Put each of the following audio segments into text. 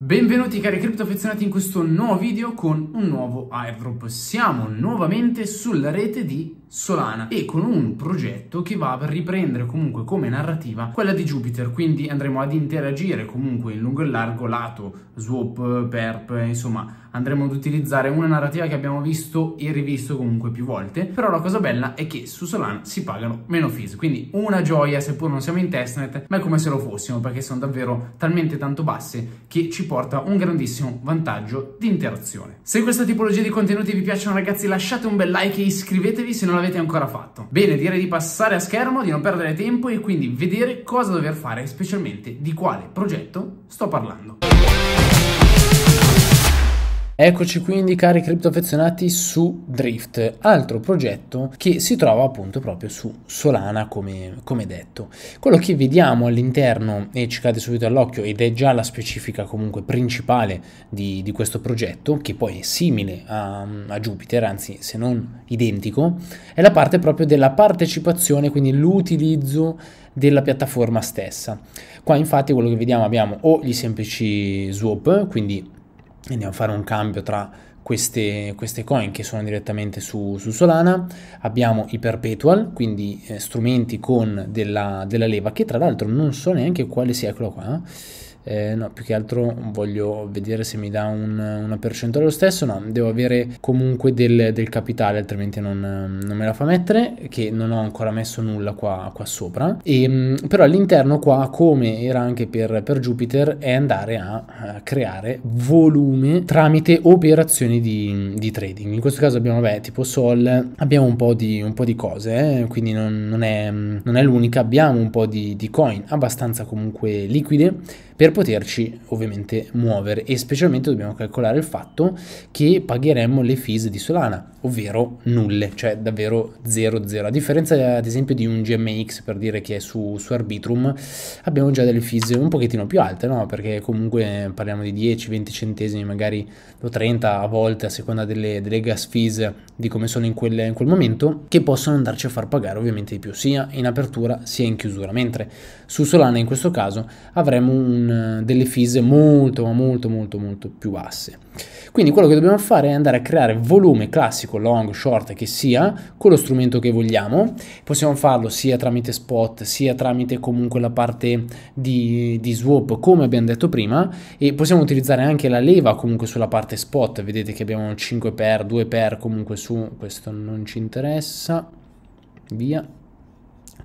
Benvenuti cari criptoaffezionati in questo nuovo video con un nuovo airdrop. Siamo nuovamente sulla rete di Solana e con un progetto che va a riprendere comunque come narrativa quella di Jupiter, quindi andremo ad interagire comunque in lungo e largo lato swap, perp, insomma andremo ad utilizzare una narrativa che abbiamo visto e rivisto comunque più volte, però la cosa bella è che su Solana si pagano meno fees, quindi una gioia seppur non siamo in testnet, ma è come se lo fossimo perché sono davvero talmente tanto basse che ci porta un grandissimo vantaggio di interazione. Se questa tipologia di contenuti vi piacciono ragazzi lasciate un bel like e iscrivetevi se non non l'avete ancora fatto. Bene, direi di passare a schermo, di non perdere tempo e quindi vedere cosa dover fare, specialmente di quale progetto sto parlando. Eccoci quindi cari cripto affezionati su Drift, altro progetto che si trova appunto proprio su Solana come, come detto. Quello che vediamo all'interno e ci cade subito all'occhio ed è già la specifica comunque principale di, di questo progetto che poi è simile a, a Jupiter, anzi se non identico, è la parte proprio della partecipazione, quindi l'utilizzo della piattaforma stessa. Qua infatti quello che vediamo abbiamo o gli semplici swap, quindi andiamo a fare un cambio tra queste, queste coin che sono direttamente su, su, Solana, abbiamo i perpetual, quindi eh, strumenti con della, della, leva, che tra l'altro non so neanche quale sia quello qua, eh, no, più che altro voglio vedere se mi dà un, una percentuale lo stesso, no, devo avere comunque del, del capitale, altrimenti non, non, me la fa mettere, che non ho ancora messo nulla qua, qua sopra, e, ehm, però all'interno qua, come era anche per, per Jupiter, è andare a, a, creare volume tramite operazioni di, di trading, in questo caso abbiamo, vabbè, tipo Sol, abbiamo un po' di, un po di cose, eh, quindi non, non è, non è l'unica, abbiamo un po' di, di coin abbastanza comunque liquide, per poterci ovviamente muovere e specialmente dobbiamo calcolare il fatto che pagheremmo le fees di Solana ovvero nulle, cioè davvero 0-0. A differenza ad esempio di un GMX per dire che è su, su Arbitrum abbiamo già delle fees un pochettino più alte, no? perché comunque parliamo di 10-20 centesimi, magari o 30 a volte a seconda delle, delle gas fees di come sono in, quelle, in quel momento, che possono andarci a far pagare ovviamente di più sia in apertura sia in chiusura, mentre su Solana in questo caso avremo un, delle fees molto ma molto molto molto più basse. Quindi quello che dobbiamo fare è andare a creare volume classico classico, long, short che sia, con lo strumento che vogliamo. Possiamo farlo sia tramite spot, sia tramite comunque la parte di, di swap, come abbiamo detto prima, e possiamo utilizzare anche la leva comunque sulla parte spot. Vedete che abbiamo 5 x 2 x comunque su, questo non ci interessa, via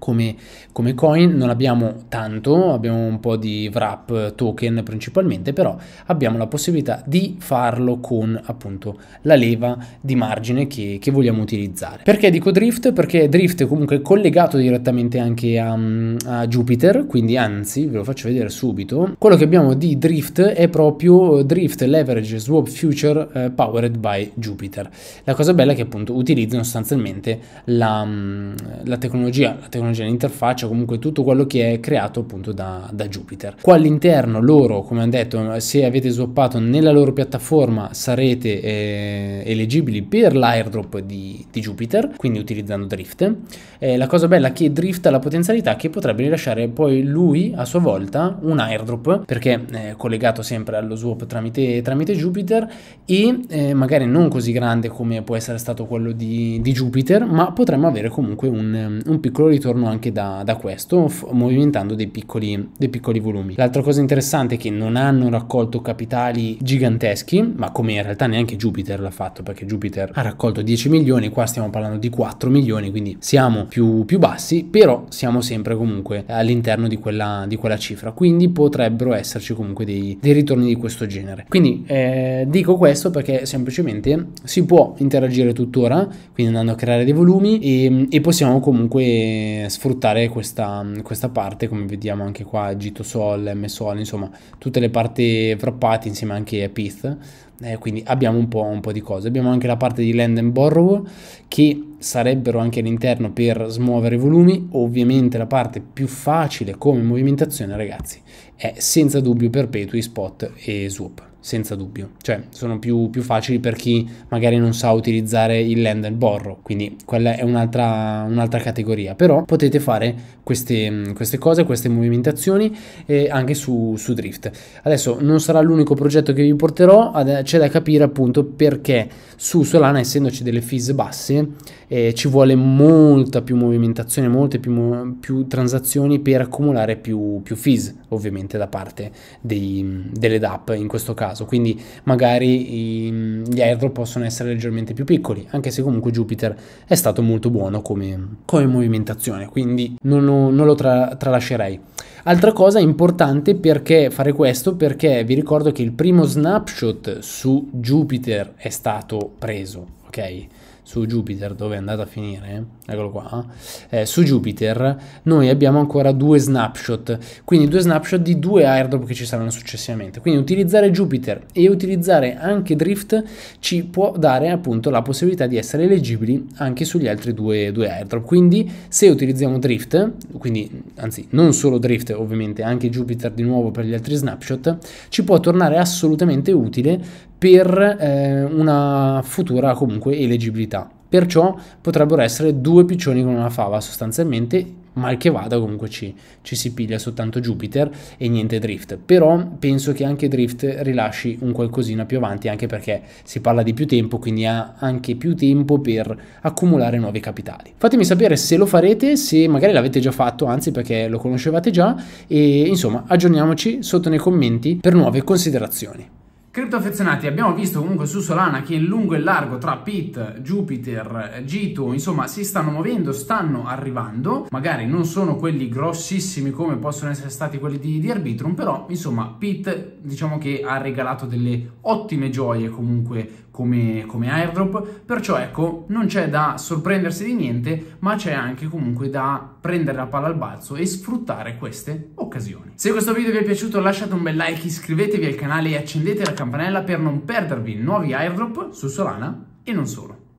come, come coin non abbiamo tanto, abbiamo un po' di wrap token principalmente, però abbiamo la possibilità di farlo con appunto la leva di margine che, che vogliamo utilizzare. Perché dico drift? Perché drift è comunque collegato direttamente anche a, a Jupiter, quindi anzi ve lo faccio vedere subito. Quello che abbiamo di drift è proprio drift leverage swap future eh, powered by Jupiter. La cosa bella è che appunto utilizzano sostanzialmente la, mm, la tecnologia, la tecnologia engine, interfaccia, comunque tutto quello che è creato appunto da, da Jupyter. Qua all'interno loro, come hanno detto, se avete swappato nella loro piattaforma sarete eh, elegibili per l'airdrop di, di, Jupyter, quindi utilizzando Drift. Eh, la cosa bella è che Drift ha la potenzialità che potrebbe rilasciare poi lui a sua volta un airdrop, perché è eh, collegato sempre allo swap tramite, tramite Jupyter e eh, magari non così grande come può essere stato quello di, di Jupyter, ma potremmo avere comunque un, un piccolo ritorno contorno anche da, da questo movimentando dei piccoli, dei piccoli volumi. L'altra cosa interessante è che non hanno raccolto capitali giganteschi, ma come in realtà neanche Jupiter l'ha fatto perché Jupiter ha raccolto 10 milioni, qua stiamo parlando di 4 milioni, quindi siamo più, più bassi, però siamo sempre comunque all'interno di quella, di quella cifra, quindi potrebbero esserci comunque dei, dei ritorni di questo genere. Quindi eh, dico questo perché semplicemente si può interagire tuttora, quindi andando a creare dei volumi e, e possiamo comunque sfruttare questa, questa, parte, come vediamo anche qua, Gito Sol, M Sol, insomma, tutte le parti wrappate insieme anche a Pith, eh, quindi abbiamo un po', un po', di cose. Abbiamo anche la parte di Land and Borrow, che sarebbero anche all'interno per smuovere i volumi, ovviamente la parte più facile come movimentazione, ragazzi, è senza dubbio perpetui, spot e swap senza dubbio, cioè sono più, più, facili per chi magari non sa utilizzare il land and borrow, quindi quella è un'altra, un categoria, però potete fare queste, queste cose, queste movimentazioni eh, anche su, su, Drift. Adesso non sarà l'unico progetto che vi porterò, c'è da capire appunto perché su Solana essendoci delle fees basse eh, ci vuole molta più movimentazione, molte più, più transazioni per accumulare più, più fees, ovvero ovviamente da parte dei, delle DAP in questo caso, quindi magari i, gli airdrop possono essere leggermente più piccoli, anche se comunque Jupiter è stato molto buono come, come movimentazione, quindi non, lo, non lo tra, tralascerei. Altra cosa importante perché fare questo, perché vi ricordo che il primo snapshot su Jupiter è stato preso, ok? su Jupiter, dove è andato a finire, eccolo qua, eh, su Jupiter noi abbiamo ancora due snapshot, quindi due snapshot di due airdrop che ci saranno successivamente. Quindi utilizzare Jupiter e utilizzare anche Drift ci può dare appunto la possibilità di essere leggibili anche sugli altri due, due airdrop. Quindi se utilizziamo Drift, quindi anzi non solo Drift ovviamente, anche Jupiter di nuovo per gli altri snapshot, ci può tornare assolutamente utile per eh, una futura comunque elegibilità Perciò potrebbero essere due piccioni con una fava sostanzialmente mal che vada comunque ci, ci, si piglia soltanto Jupiter e niente Drift però penso che anche Drift rilasci un qualcosina più avanti anche perché si parla di più tempo quindi ha anche più tempo per accumulare nuovi capitali fatemi sapere se lo farete se magari l'avete già fatto anzi perché lo conoscevate già e insomma aggiorniamoci sotto nei commenti per nuove considerazioni Criptoaffezionati, abbiamo visto comunque su Solana che in lungo e largo tra Pit, Jupiter, Gito, insomma si stanno muovendo, stanno arrivando, magari non sono quelli grossissimi come possono essere stati quelli di, di Arbitrum, però insomma Pit diciamo che ha regalato delle ottime gioie comunque come, come airdrop, perciò ecco non c'è da sorprendersi di niente, ma c'è anche comunque da prendere la palla al balzo e sfruttare queste occasioni. Se questo video vi è piaciuto lasciate un bel like, iscrivetevi al canale e accendete la campanella campanella per non perdervi nuovi airdrop su Solana e non solo.